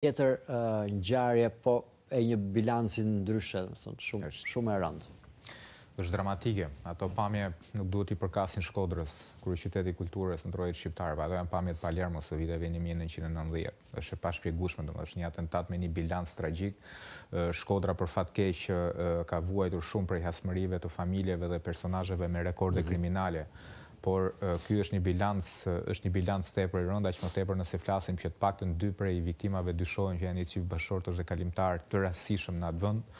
tjetër një gjarje, po e një bilancin ndryshe, shumë e rëndë. është dramatike. Ato pamje nuk duhet i përkasin shkodrës, kërë qyteti kulturës në drojit shqiptarëve. Ato janë pamjet Palermo së viteve 1990. është e pashpjegushme, dëmë është një atentat me një bilanc tragik. Shkodra për që ka vuajtur shumë prej hasmërive të familjeve dhe personajeve me rekorde mhm. kriminale por ky është një bilanc është një bilanc tepër i rënd aq më tepër nëse flasim që të paktën dy prej viktimave dyshohen që janë një çift bashortësh dhe kalimtar të rastishëm në atë vend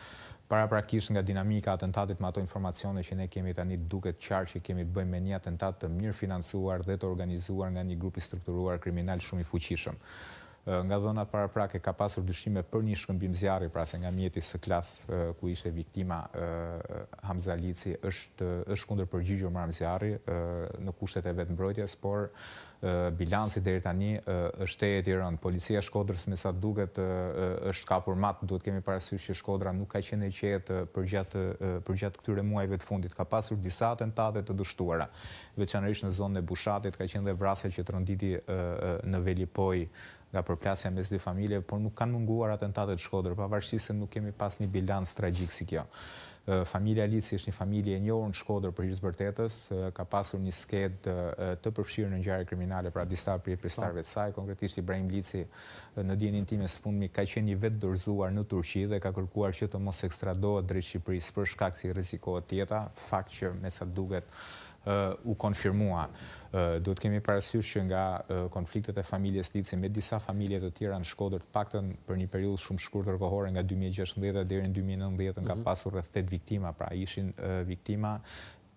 paraprakisht nga dinamika e atentatit me ato informacione që ne kemi tani duket qartë që kemi të bëjmë me një atentat të mirë financuar dhe të organizuar nga një grup i strukturuar kriminal shumë i fuqishëm nga dhënat paraprake ka pasur dyshime për një shkëmbim zjarri, pra se nga mjeti së klas ku ishte viktima Hamzalici është është kunder përgjigjur marrëm zjarri në kushtet e vetë mbrojtjes, por bilanci deri tani është e rëndë. Policia Shkodrës me sa duket është kapur matë, duhet kemi parasysh që Shkodra nuk ka qene qetë përgjatë këtyre muajve të fundit. Ka pasur disa tentate të dushtuara. Veçanërish në zonë në Bushatit, ka qene dhe vrasja që të rënditi në Velipoj nga përplasja mes dy familje, por nuk kanë munguar atentate të Shkodrë, pa se nuk kemi pas një bilanc tragjik si kjo. Familia Lici është një familje e në shkodër për hirës vërtetës, ka pasur një sked të përfshirë në njëjarë kriminale, pra disa për i pristarve të saj, konkretisht Ibrahim brejmë Lici në djenin time së fundmi, ka qenë një vetë dërzuar në Turqi dhe ka kërkuar që të mos ekstradohet drejtë Shqipëris për shkak si rrezikohet tjeta, fakt që me sa duket u konfirmua. Do të kemi parasysh që nga konfliktet e familje Slici me disa familje të tjera në Shkodër të pakten për një periull shumë shkur të rëkohore nga 2016 dhe në 2019 nga mhm. pasur dhe viktima, pra ishin viktima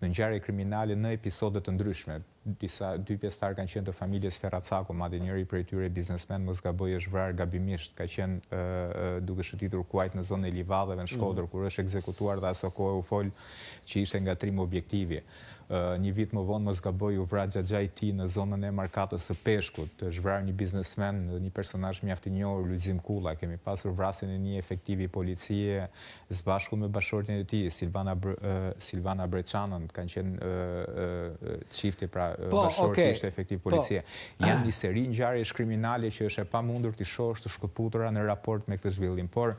në njare kriminale në episodet të ndryshme. Disa dy pjestar kanë qenë të familjes Feracako, ma dhe njëri për e tyre biznesmen, mos ga bëjë shvrar vrarë gabimisht, ka qenë duke shëtitur kuajt në zonë e livadheve në mhm. shkodër, kur është ekzekutuar dhe aso kohë e u që ishte nga trim objektivi një vit më vonë më zgaboj u vratë gjatë gjaj ti në zonën e markatës së peshkut, të zhvrarë një biznesmen, një personaj mjaftë Luzim Ludzim Kula, kemi pasur vrasin e një efektivi policie, zbashku me bashortin e ti, Silvana, Silvana Breçanën, kanë qenë qifti pra po, një efektiv po. policie. Po. Janë një seri një gjarë e shkriminali që është e pa mundur të shosh të shkëputura në raport me këtë zhvillim, por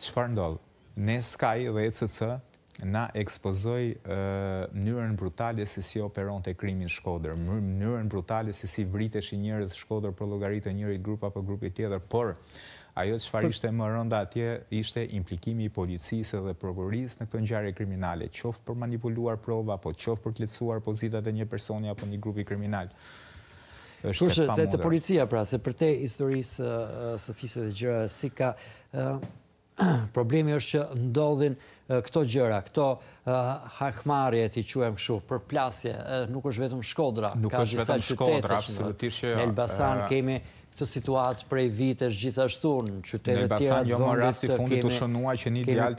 që farë ndolë? Ne skaj dhe ECC na ekspozoi njërën mënyrën brutale se si operonte krimi në Shkodër, mënyrën brutale se si vriteshin njerëz në Shkodër për llogaritë të njëri grup apo grupi tjetër, por ajo çfarë ishte më rënda atje ishte implikimi i policisë dhe prokurorisë në këtë ngjarje kriminale, qoftë për manipuluar prova apo qoftë për të lecuar pozitat e një personi apo një grupi kriminal. Kushe, të, policia pra, se për te historisë së fisët e gjëra, si ka... problemi është që ndodhin këto gjëra, këto hakmarje e ti quem këshu, për plasje, nuk është vetëm shkodra. Nuk është vetëm shkodra, absolutisht që... Në Elbasan kemi këtë situatë prej vitesh gjithashtu në qytetet tjera... Në Elbasan, jo më rrasti fundit u shënua që një djallë...